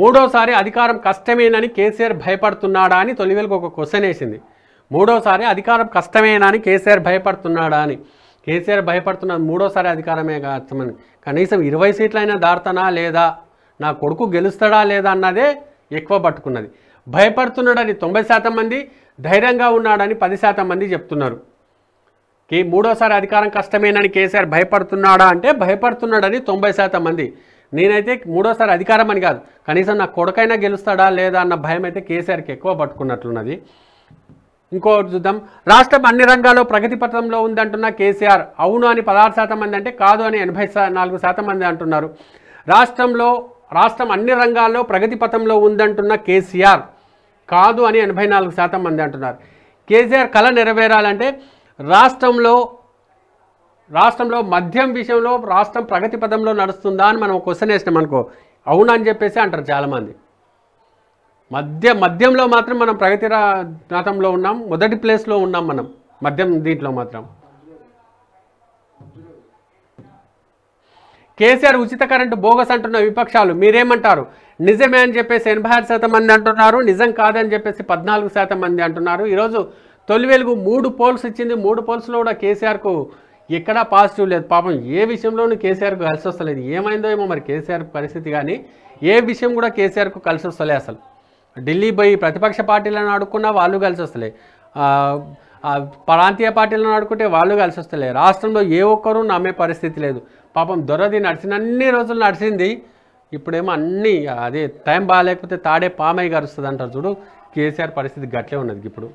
మూడోసారి అధికారం కష్టమేనని కేసీఆర్ భయపడుతున్నాడా అని తొలివేలకు ఒక క్వశ్చన్ వేసింది మూడోసారి అధికారం కష్టమేనని కేసీఆర్ భయపడుతున్నాడా అని కేసీఆర్ భయపడుతున్నది మూడోసారి అధికారమే కామని కనీసం ఇరవై సీట్లైనా దాడుతానా లేదా నా కొడుకు గెలుస్తాడా లేదా అన్నదే ఎక్కువ పట్టుకున్నది భయపడుతున్నాడని తొంభై శాతం మంది ధైర్యంగా ఉన్నాడని పది శాతం మంది చెప్తున్నారు కే మూడోసారి అధికారం కష్టమేనని కేసీఆర్ భయపడుతున్నాడా అంటే భయపడుతున్నాడని తొంభై శాతం మంది నేనైతే మూడోసారి అధికారం అని కాదు కనీసం నా కొడుకైనా గెలుస్తాడా లేదా అన్న భయం అయితే కేసీఆర్కి ఎక్కువ పట్టుకున్నట్లున్నది ఇంకోటి చూద్దాం రాష్ట్రం అన్ని రంగాల్లో ప్రగతి పథంలో ఉందంటున్న కేసీఆర్ అవును అని పదహారు శాతం మంది అంటే కాదు అని ఎనభై నాలుగు శాతం మంది అంటున్నారు రాష్ట్రంలో రాష్ట్రం అన్ని రంగాల్లో ప్రగతి పథంలో ఉందంటున్న కేసీఆర్ కాదు అని ఎనభై నాలుగు శాతం మంది అంటున్నారు కేసీఆర్ కళ నెరవేరాలంటే రాష్ట్రంలో రాష్ట్రంలో మద్యం విషయంలో రాష్ట్రం ప్రగతి పదంలో నడుస్తుందా అని మనం క్వశ్చన్ వేసినాం అనుకో అవునని చెప్పేసి అంటారు చాలామంది మద్య మద్యంలో మాత్రం మనం ప్రగతి రాతంలో ఉన్నాం మొదటి ప్లేస్లో ఉన్నాం మనం మద్యం దీంట్లో మాత్రం కేసీఆర్ ఉచిత కరెంటు బోగస్ అంటున్న విపక్షాలు మీరేమంటారు నిజమే అని చెప్పేసి ఎనభై ఆరు శాతం మంది అంటున్నారు నిజం కాదని చెప్పేసి పద్నాలుగు శాతం మంది అంటున్నారు ఈరోజు తొలి వెలుగు మూడు పోల్స్ ఇచ్చింది మూడు పోల్స్లో కూడా కేసీఆర్కు ఎక్కడా పాజిటివ్ లేదు పాపం ఏ విషయంలోనూ కేసీఆర్కు కలిసి వస్తలేదు ఏమైందో ఏమో మరి కేసీఆర్ పరిస్థితి కానీ ఏ విషయం కూడా కేసీఆర్కు కలిసి వస్తలే అసలు ఢిల్లీ పోయి ప్రతిపక్ష పార్టీలను ఆడుకున్నా వాళ్ళు కలిసి వస్తలే ప్రాంతీయ పార్టీలను ఆడుకుంటే వాళ్ళు కలిసి వస్తలే రాష్ట్రంలో ఏ ఒక్కరూ నమ్మే పరిస్థితి లేదు పాపం దొరది నడిచిన అన్ని రోజులు నడిచింది ఇప్పుడేమో అన్నీ అదే టైం బాగాలేకపోతే తాడే పామై వస్తుంది అంటారు చూడు కేసీఆర్ పరిస్థితి గట్లే ఉన్నది ఇప్పుడు